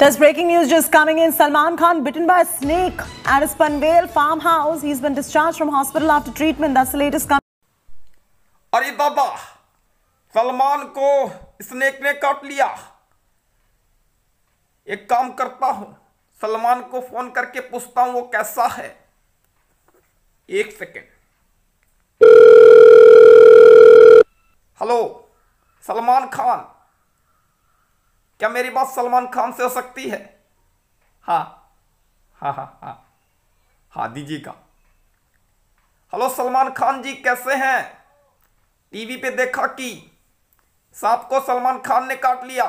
There's breaking news just coming in. Salman Khan bitten by a snake at his Panvel farmhouse. He's been discharged from hospital after treatment. That's the latest coming. अरे बाबा सलमान को snake ने काट लिया एक काम करता हूं सलमान को फोन करके पूछता हूं वो कैसा है एक सेकेंड हेलो सलमान खान क्या मेरी बात सलमान खान से हो सकती है हाँ हाँ हाँ हाँ हाँ का हेलो सलमान खान जी कैसे हैं टीवी पे देखा कि सांप को सलमान खान ने काट लिया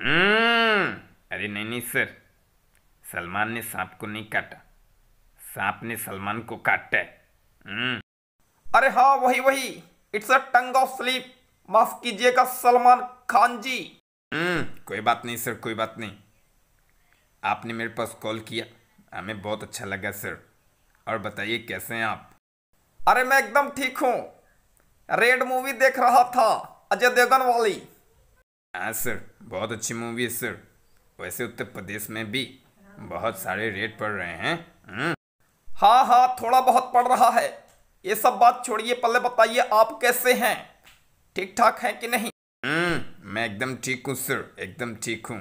हम्म। अरे नहीं नहीं सर सलमान ने सांप को नहीं काटा सांप ने सलमान को काटा हम्म। अरे हाँ वही वही it's a tongue of slip माफ कीजिएगा सलमान खान जी हम्म, कोई बात नहीं सर कोई बात नहीं आपने मेरे पास कॉल किया हमें बहुत अच्छा लगा सर और बताइए कैसे हैं आप अरे मैं एकदम ठीक हूँ रेड मूवी देख रहा था अजय देवगन वाली हाँ सर बहुत अच्छी मूवी है सर वैसे उत्तर प्रदेश में भी बहुत सारे रेड पड़ रहे हैं हम्म। हाँ हाँ थोड़ा बहुत पड़ रहा है ये सब बात छोड़िए पहले बताइए आप कैसे हैं ठीक ठाक हैं कि नहीं मैं एकदम ठीक हूँ सर एकदम ठीक हूँ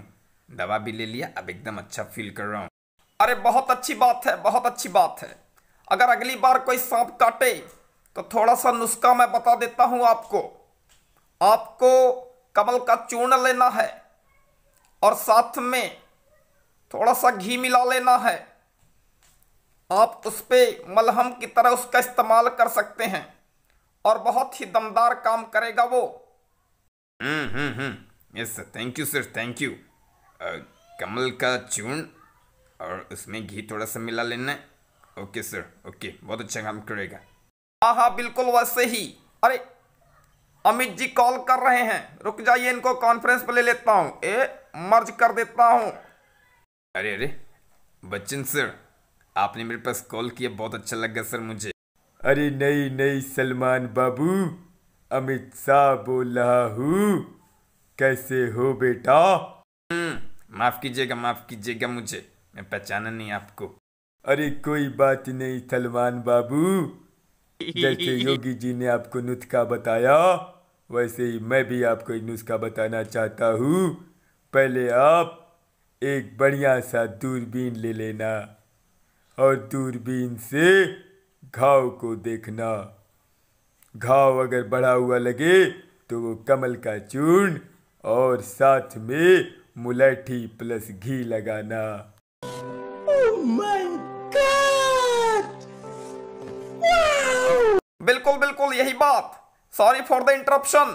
दवा भी ले लिया अब एकदम अच्छा फील कर रहा हूँ अरे बहुत अच्छी बात है बहुत अच्छी बात है अगर अगली बार कोई सांप काटे तो थोड़ा सा नुस्खा मैं बता देता हूँ आपको आपको कमल का चूर्ण लेना है और साथ में थोड़ा सा घी मिला लेना है आप उस पर मलहम की तरह उसका इस्तेमाल कर सकते हैं और बहुत ही दमदार काम करेगा वो yes sir thank you sir thank you कमल का चूर्ण और उसमें घी थोड़ा सा मिला लेना है ओके सर ओके बहुत अच्छा काम करेगा हाँ हाँ बिल्कुल वैसे ही अरे अमित जी कॉल कर रहे हैं रुक जाइए इनको कॉन्फ्रेंस पर ले लेता हूँ ए मर्ज कर देता हूँ अरे अरे बच्चन सर आपने मेरे पास कॉल किया बहुत अच्छा लगा सर मुझे अरे नहीं नहीं सलमान बाबू अमित शाह बोला हूँ कैसे हो बेटा हम्म, माफ कीजिएगा माफ कीजिएगा मुझे मैं पहचाना नहीं आपको अरे कोई बात नहीं सलमान बाबू जैसे योगी जी ने आपको नुस्खा बताया वैसे ही मैं भी आपको एक नुस्खा बताना चाहता हूँ पहले आप एक बढ़िया सा दूरबीन ले लेना और दूरबीन से घाव को देखना घाव अगर बढ़ा हुआ लगे तो वो कमल का चूर्ण और साथ में मुलाठी प्लस घी लगाना oh बिल्कुल बिल्कुल यही बात sorry for the interruption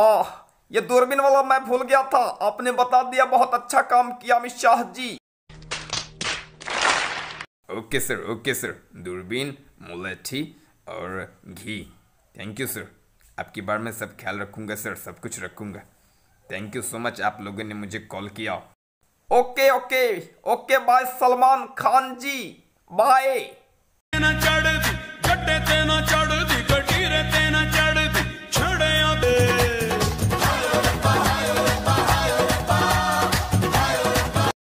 ah ये दूरबीन वाला मैं भूल गया था आपने बता दिया बहुत अच्छा काम किया Amit Shah ji okay sir okay sir दूरबीन मुलेठी और घी थैंक यू सर आपकी बार में सब ख्याल रखूंगा सर सब कुछ रखूंगा थैंक यू सो मच आप लोगों ने मुझे कॉल किया okay okay okay bye Salman Khan ji bye चढ़ चढ़